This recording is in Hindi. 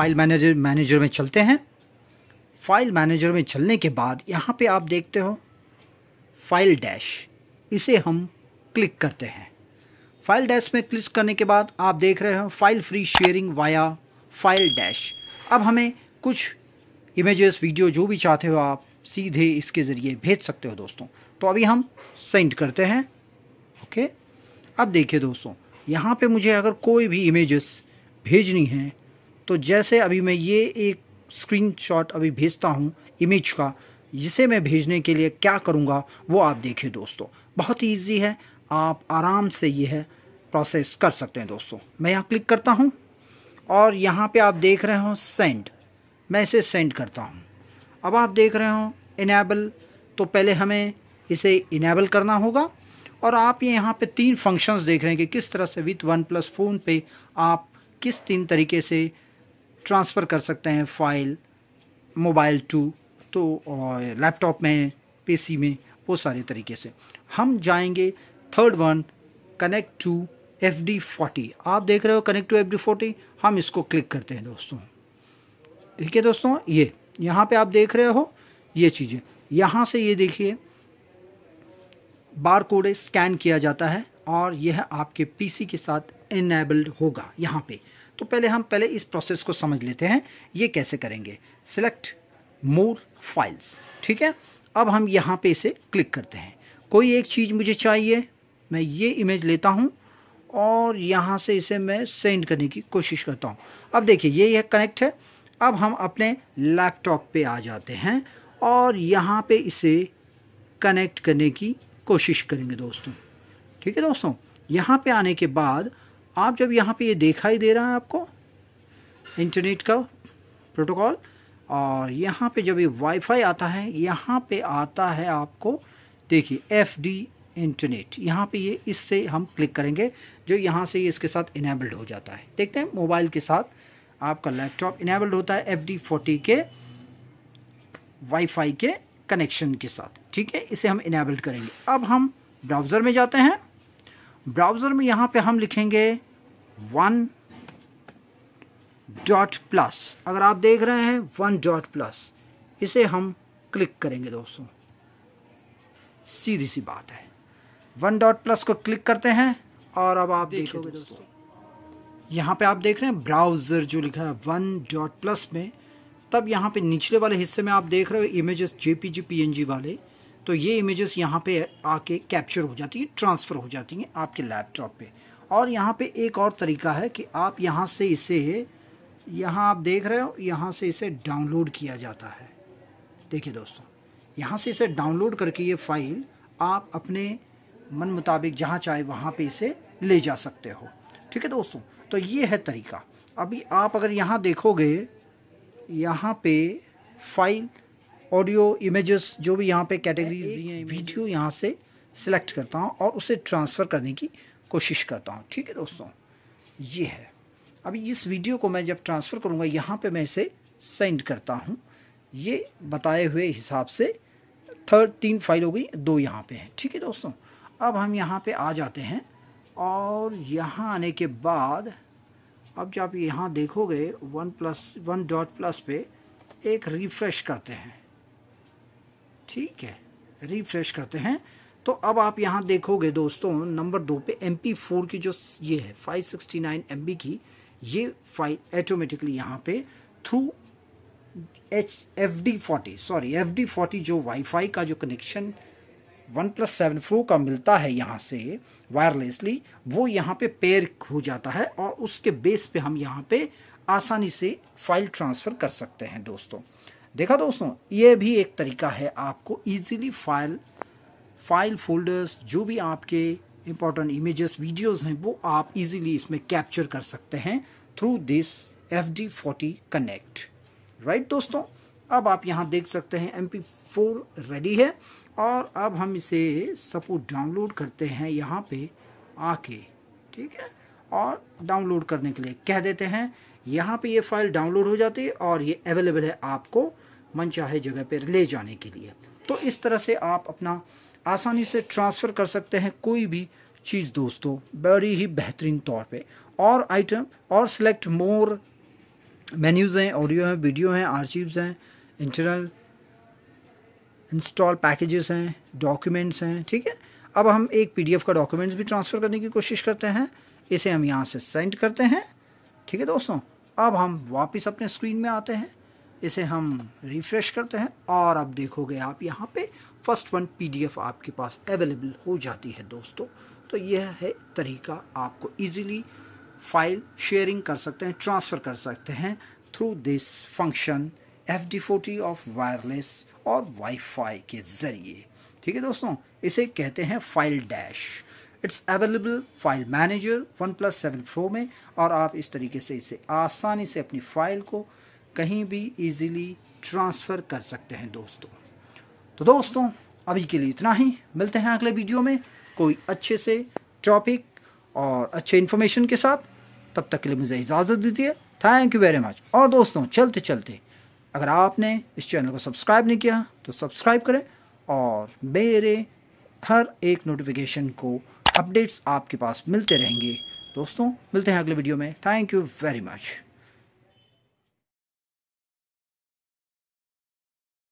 फाइल मैनेजर मैनेजर में चलते हैं फाइल मैनेजर में चलने के बाद यहाँ पे आप देखते हो फाइल डैश इसे हम क्लिक करते हैं फाइल डैश में क्लिक करने के बाद आप देख रहे हो file free sharing via file dash अब हमें कुछ इमेजेस वीडियो जो भी चाहते हो आप सीधे इसके ज़रिए भेज सकते हो दोस्तों तो अभी हम सेंड करते हैं ओके अब देखिए दोस्तों यहाँ पे मुझे अगर कोई भी इमेजेस भेजनी है तो जैसे अभी मैं ये एक स्क्रीनशॉट अभी भेजता हूँ इमेज का जिसे मैं भेजने के लिए क्या करूँगा वो आप देखिए दोस्तों बहुत ही ईजी है आप आराम से यह प्रोसेस कर सकते हैं दोस्तों मैं यहाँ क्लिक करता हूँ और यहाँ पे आप देख रहे हो सेंड मैं इसे सेंड करता हूँ अब आप देख रहे हो इनेबल तो पहले हमें इसे इनेबल करना होगा और आप ये यहाँ पे तीन फंक्शंस देख रहे हैं कि किस तरह से विथ वन प्लस फ़ोन पे आप किस तीन तरीके से ट्रांसफ़र कर सकते हैं फाइल मोबाइल टू तो लैपटॉप में पीसी में वो सारे तरीके से हम जाएंगे third one connect to F D forty आप देख रहे हो connect to F D forty हम इसको क्लिक करते हैं दोस्तों ठीक है दोस्तों ये यहाँ पे आप देख रहे हो ये चीज़ें यहाँ से ये देखिए बार कोड स्कैन किया जाता है और यह आपके पीसी के साथ इनेबल्ड होगा यहाँ पे तो पहले हम पहले इस प्रोसेस को समझ लेते हैं ये कैसे करेंगे सिलेक्ट मोर फाइल्स ठीक है अब हम यहाँ पे इसे क्लिक करते हैं कोई एक चीज़ मुझे चाहिए मैं ये इमेज लेता हूँ और यहाँ से इसे मैं सेंड करने की कोशिश करता हूँ अब देखिए ये यह कनेक्ट है अब हम अपने लैपटॉप पे आ जाते हैं और यहाँ पे इसे कनेक्ट करने की कोशिश करेंगे दोस्तों ठीक है दोस्तों यहाँ पे आने के बाद आप जब यहाँ पे ये देखा ही दे रहा है आपको इंटरनेट का प्रोटोकॉल और यहाँ पे जब ये वाईफाई आता है यहाँ पे आता है आपको देखिए एफ डी इंटरनेट यहाँ पे ये इससे हम क्लिक करेंगे जो यहाँ से ये इसके साथ इनेबल्ड हो जाता है देखते हैं मोबाइल के साथ आपका लैपटॉप इनेबल्ड होता है एफ डी फोर्टी के वाईफाई के कनेक्शन के साथ ठीक है इसे हम इनेबल्ड करेंगे अब हम ब्राउज़र में जाते हैं ब्राउज़र में यहां पे हम लिखेंगे वन डॉट प्लस अगर आप देख रहे हैं वन डॉट प्लस इसे हम क्लिक करेंगे दोस्तों सीधी सी बात है वन डॉट प्लस को क्लिक करते हैं और अब आप देखोगे दोस्तों यहाँ पे आप देख रहे हैं ब्राउज़र जो लिखा है वन डॉट प्लस में तब यहाँ पे निचले वाले हिस्से में आप देख रहे हो इमेजेस जेपीजी पीएनजी वाले तो ये इमेजेस यहाँ पे आके कैप्चर हो जाती हैं ट्रांसफ़र हो जाती हैं आपके लैपटॉप पे और यहाँ पे एक और तरीका है कि आप यहाँ से इसे यहाँ आप देख रहे हो यहाँ से इसे डाउनलोड किया जाता है देखिए दोस्तों यहाँ से इसे डाउनलोड करके ये फाइल आप अपने मन मुताबिक जहाँ चाहे वहाँ पर इसे ले जा सकते हो ठीक है दोस्तों तो ये है तरीका अभी आप अगर यहाँ देखोगे यहाँ पे फाइल ऑडियो इमेजेस जो भी यहाँ पे कैटेगरीज दी हैं वीडियो यहाँ से सिलेक्ट करता हूँ और उसे ट्रांसफ़र करने की कोशिश करता हूँ ठीक है दोस्तों ये है अभी इस वीडियो को मैं जब ट्रांसफ़र करूँगा यहाँ पे मैं इसे सेंड करता हूँ ये बताए हुए हिसाब से थर्ड तीन फाइल हो गई दो यहाँ पे हैं ठीक है दोस्तों अब हम यहाँ पे आ जाते हैं और यहाँ आने के बाद अब जब यहाँ देखोगे one plus one dot plus पे एक रिफ़्रेश करते हैं ठीक है रिफ्रेश करते हैं तो अब आप यहाँ देखोगे दोस्तों नंबर दो पे एम पी फोर की जो ये है five sixty nine M B की ये फाइल ऑटोमेटिकली यहाँ पे through H F D forty sorry F D forty जो वाईफाई का जो connection one plus seven pro का मिलता है यहाँ से वायरलेसली वो यहाँ पे पेयर हो जाता है और उसके बेस पे हम यहाँ पे आसानी से फाइल ट्रांसफ़र कर सकते हैं दोस्तों देखा दोस्तों ये भी एक तरीका है आपको इजीली फाइल फाइल फोल्डर्स जो भी आपके इंपॉर्टेंट इमेजेस वीडियोस हैं वो आप इजीली इसमें कैप्चर कर सकते हैं through this F D forty connect right दोस्तों अब आप यहाँ देख सकते हैं एम पी फोर रेडी है और अब हम इसे सपोर्ट डाउनलोड करते हैं यहाँ पे आके ठीक है और डाउनलोड करने के लिए कह देते हैं यहाँ पे ये फाइल डाउनलोड हो जाती है और ये अवेलेबल है आपको मनचाहे जगह पर ले जाने के लिए तो इस तरह से आप अपना आसानी से ट्रांसफ़र कर सकते हैं कोई भी चीज़ दोस्तों बड़ी ही बेहतरीन तौर पे और आइटम और सिलेक्ट मोर मेन्यूज़ हैं ऑडियो हैं वीडियो हैं आर्चीव्स हैं इंटरनल इंस्टॉल पैकेजेस हैं डॉक्यूमेंट्स हैं ठीक है अब हम एक पीडीएफ का डॉक्यूमेंट्स भी ट्रांसफ़र करने की कोशिश करते हैं इसे हम यहाँ से सेंड करते हैं ठीक है दोस्तों अब हम वापस अपने स्क्रीन में आते हैं इसे हम रिफ़्रेश करते हैं और अब देखोगे आप यहाँ पे फर्स्ट वन पीडीएफ आपके पास अवेलेबल हो जाती है दोस्तों तो यह है तरीका आपको इजीली फाइल शेयरिंग कर सकते हैं ट्रांसफ़र कर सकते हैं through this function F D forty off wireless और वाईफाई के ज़रिए ठीक है दोस्तों इसे कहते हैं file dash it's available file manager one plus seven pro में और आप इस तरीके से इसे आसानी से अपनी फ़ाइल को कहीं भी इजीली ट्रांसफ़र कर सकते हैं दोस्तों तो दोस्तों अभी के लिए इतना ही मिलते हैं अगले वीडियो में कोई अच्छे से टॉपिक और अच्छे इन्फॉर्मेशन के साथ तब तक के लिए मुझे इजाज़त दीजिए थैंक यू वेरी मच और दोस्तों चलते चलते अगर आपने इस चैनल को सब्सक्राइब नहीं किया तो सब्सक्राइब करें और मेरे हर एक नोटिफिकेशन को अपडेट्स आपके पास मिलते रहेंगे दोस्तों मिलते हैं अगले वीडियो में थैंक यू वेरी मच